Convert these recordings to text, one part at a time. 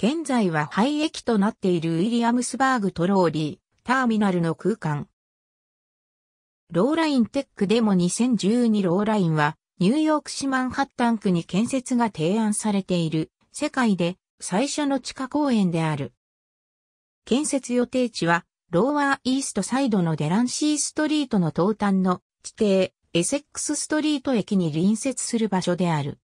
現在は廃駅となっているウィリアムスバーグトローリー、ターミナルの空間。ローラインテックでも2012ローラインは、ニューヨーク市マンハッタン区に建設が提案されている、世界で最初の地下公園である。建設予定地は、ローワーイーストサイドのデランシーストリートの東端の地底、エセックスストリート駅に隣接する場所である。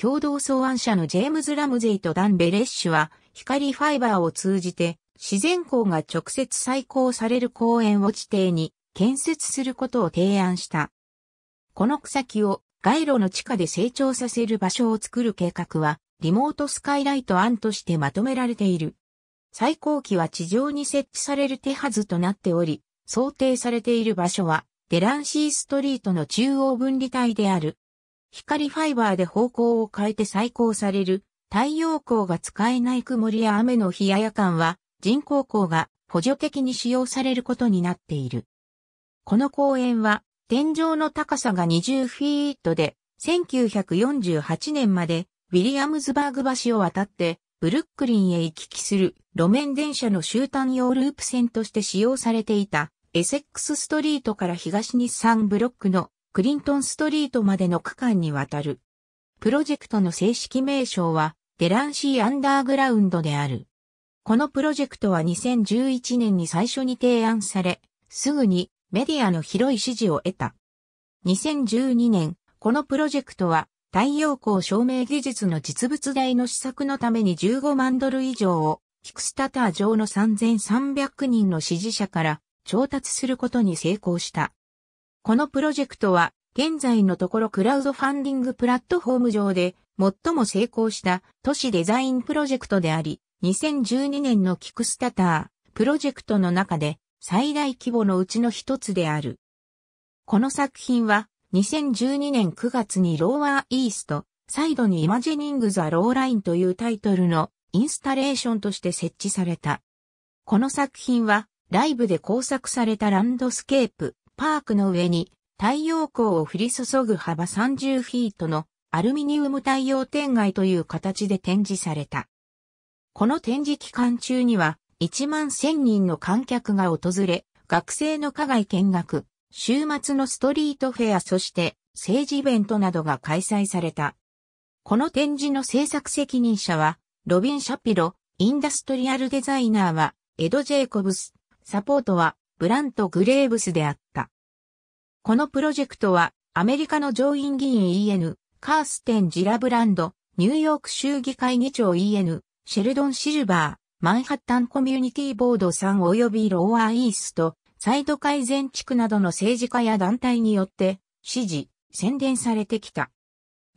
共同草案者のジェームズ・ラムゼイとダン・ベレッシュは、光ファイバーを通じて、自然光が直接再興される公園を地底に建設することを提案した。この草木を街路の地下で成長させる場所を作る計画は、リモートスカイライト案としてまとめられている。最高機は地上に設置される手はずとなっており、想定されている場所は、デランシーストリートの中央分離帯である光ファイバーで方向を変えて再光される太陽光が使えない曇りや雨の日や夜間は人工光が補助的に使用されることになっている。この公園は天井の高さが20フィートで1948年までウィリアムズバーグ橋を渡ってブルックリンへ行き来する路面電車の終端用ループ線として使用されていたエセックスストリートから東に3ブロックのクリントンストリートまでの区間にわたる。プロジェクトの正式名称は、デランシーアンダーグラウンドである。このプロジェクトは2011年に最初に提案され、すぐにメディアの広い支持を得た。2012年、このプロジェクトは太陽光照明技術の実物大の施策のために15万ドル以上をキクスタター上の3300人の支持者から調達することに成功した。このプロジェクトは、現在のところクラウドファンディングプラットフォーム上で最も成功した都市デザインプロジェクトであり、2012年のキクスタタープロジェクトの中で最大規模のうちの一つである。この作品は2012年9月にローワーイースト、サイドにイマジニング・ザ・ローラインというタイトルのインスタレーションとして設置された。この作品はライブで工作されたランドスケープ、パークの上に太陽光を降り注ぐ幅30フィートのアルミニウム太陽天外という形で展示された。この展示期間中には1万1000人の観客が訪れ、学生の課外見学、週末のストリートフェアそして政治イベントなどが開催された。この展示の制作責任者は、ロビン・シャピロ、インダストリアルデザイナーは、エド・ジェイコブス、サポートは、ブラント・グレーブスであっこのプロジェクトは、アメリカの上院議員 EN、カーステン・ジラブランド、ニューヨーク州議会議長 EN、シェルドン・シルバー、マンハッタンコミュニティボードさん及びローアーイースト、サイド改善地区などの政治家や団体によって支持、宣伝されてきた。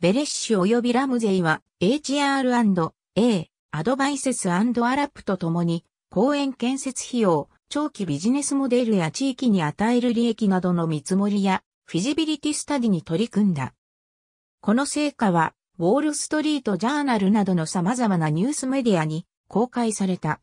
ベレッシュ及びラムゼイは HR&A、アドバイセスアラップと共に公園建設費用、長期ビジネスモデルや地域に与える利益などの見積もりやフィジビリティスタディに取り組んだ。この成果は、ウォールストリートジャーナルなどの様々なニュースメディアに公開された。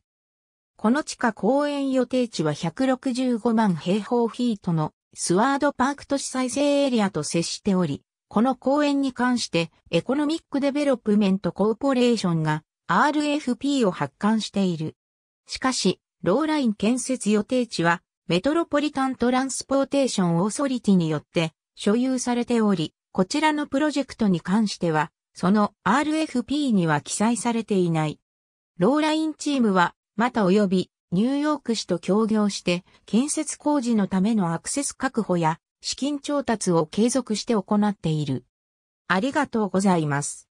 この地下公園予定地は165万平方フィートのスワードパーク都市再生エリアと接しており、この公園に関してエコノミックデベロップメントコーポレーションが RFP を発刊している。しかし、ローライン建設予定地は、メトロポリタントランスポーテーションオーソリティによって所有されており、こちらのプロジェクトに関しては、その RFP には記載されていない。ローラインチームは、また及びニューヨーク市と協業して、建設工事のためのアクセス確保や資金調達を継続して行っている。ありがとうございます。